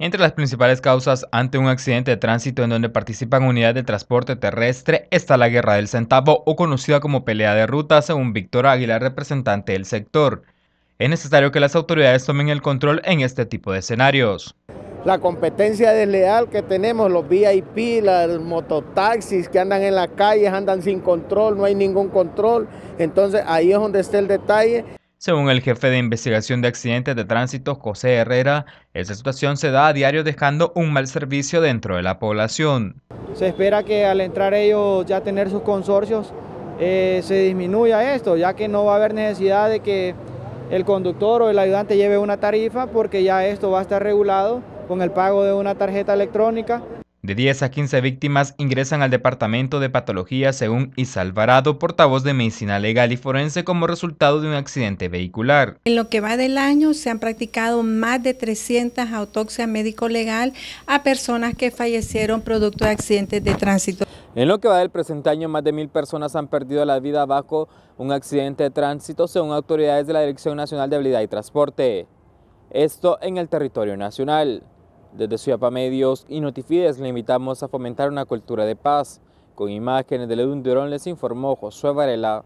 Entre las principales causas ante un accidente de tránsito en donde participan unidades de transporte terrestre está la Guerra del Centavo o conocida como pelea de ruta, según Víctor Águila, representante del sector. Es necesario que las autoridades tomen el control en este tipo de escenarios. La competencia desleal que tenemos, los VIP, los mototaxis que andan en las calles, andan sin control, no hay ningún control. Entonces ahí es donde está el detalle según el jefe de investigación de accidentes de tránsito, José Herrera, esa situación se da a diario dejando un mal servicio dentro de la población. Se espera que al entrar ellos ya tener sus consorcios eh, se disminuya esto, ya que no va a haber necesidad de que el conductor o el ayudante lleve una tarifa porque ya esto va a estar regulado con el pago de una tarjeta electrónica de 10 a 15 víctimas ingresan al Departamento de Patología según Isalvarado, portavoz de Medicina Legal y Forense, como resultado de un accidente vehicular. En lo que va del año se han practicado más de 300 autopsias médico-legal a personas que fallecieron producto de accidentes de tránsito. En lo que va del presente año, más de mil personas han perdido la vida bajo un accidente de tránsito, según autoridades de la Dirección Nacional de Habilidad y Transporte. Esto en el territorio nacional. Desde Ciudad Medios y Notifides le invitamos a fomentar una cultura de paz. Con imágenes de Edwin Durón les informó Josué Varela.